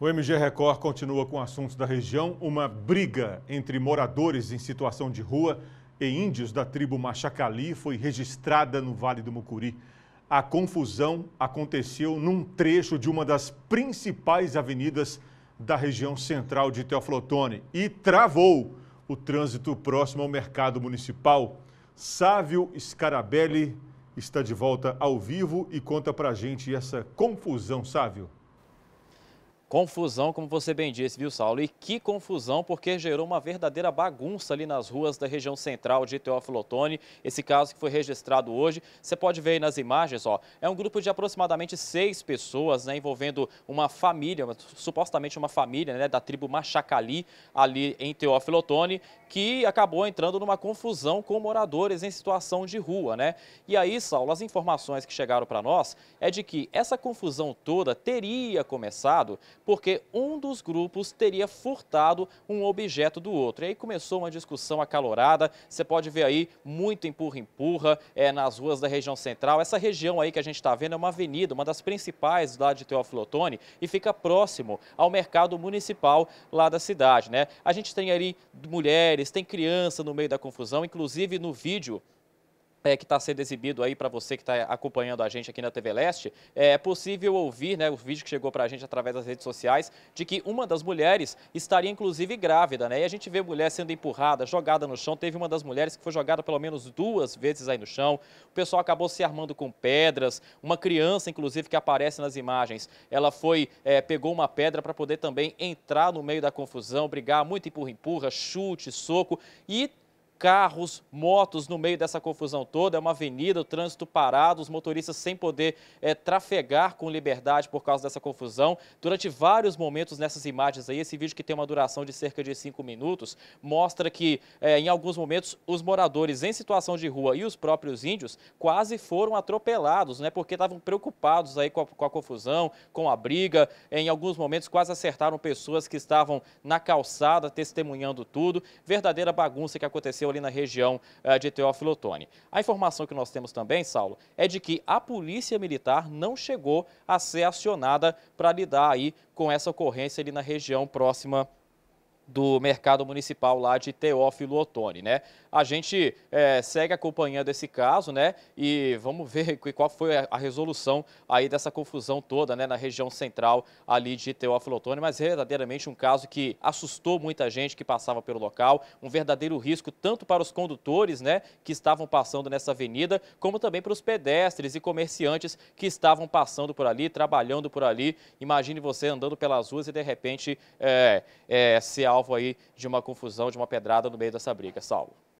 O MG Record continua com assuntos da região. Uma briga entre moradores em situação de rua e índios da tribo Machacali foi registrada no Vale do Mucuri. A confusão aconteceu num trecho de uma das principais avenidas da região central de Teoflotone e travou o trânsito próximo ao mercado municipal. Sávio Scarabelli está de volta ao vivo e conta pra gente essa confusão, Sávio. Confusão, como você bem disse, viu, Saulo? E que confusão, porque gerou uma verdadeira bagunça ali nas ruas da região central de Teófilo Otoni. Esse caso que foi registrado hoje, você pode ver aí nas imagens, ó. É um grupo de aproximadamente seis pessoas, né, envolvendo uma família, uma, supostamente uma família, né, da tribo Machacali, ali em Teófilo Otoni, que acabou entrando numa confusão com moradores em situação de rua, né? E aí, Saulo, as informações que chegaram para nós é de que essa confusão toda teria começado porque um dos grupos teria furtado um objeto do outro. E aí começou uma discussão acalorada. Você pode ver aí muito empurra-empurra é, nas ruas da região central. Essa região aí que a gente está vendo é uma avenida, uma das principais lá de Teófilo Otoni e fica próximo ao mercado municipal lá da cidade. Né? A gente tem ali mulheres, tem criança no meio da confusão, inclusive no vídeo é, que está sendo exibido aí para você que está acompanhando a gente aqui na TV Leste, é possível ouvir né, o vídeo que chegou para a gente através das redes sociais de que uma das mulheres estaria inclusive grávida, né? E a gente vê mulher sendo empurrada, jogada no chão. Teve uma das mulheres que foi jogada pelo menos duas vezes aí no chão. O pessoal acabou se armando com pedras. Uma criança, inclusive, que aparece nas imagens, ela foi é, pegou uma pedra para poder também entrar no meio da confusão, brigar muito empurra-empurra, chute, soco e carros, motos no meio dessa confusão toda. É uma avenida, o trânsito parado, os motoristas sem poder é, trafegar com liberdade por causa dessa confusão. Durante vários momentos nessas imagens aí, esse vídeo que tem uma duração de cerca de cinco minutos, mostra que é, em alguns momentos os moradores em situação de rua e os próprios índios quase foram atropelados, né? Porque estavam preocupados aí com a, com a confusão, com a briga. Em alguns momentos quase acertaram pessoas que estavam na calçada testemunhando tudo. Verdadeira bagunça que aconteceu aconteceu ali na região eh, de Teófilo Otoni. A informação que nós temos também, Saulo, é de que a polícia militar não chegou a ser acionada para lidar aí com essa ocorrência ali na região próxima do mercado municipal lá de Teófilo Otoni, né? A gente é, segue acompanhando esse caso, né? E vamos ver qual foi a resolução aí dessa confusão toda, né? Na região central ali de Teófilo Otoni, mas verdadeiramente um caso que assustou muita gente que passava pelo local, um verdadeiro risco tanto para os condutores, né? Que estavam passando nessa avenida, como também para os pedestres e comerciantes que estavam passando por ali, trabalhando por ali. Imagine você andando pelas ruas e de repente é, é, ser salvo aí de uma confusão, de uma pedrada no meio dessa briga. Salvo.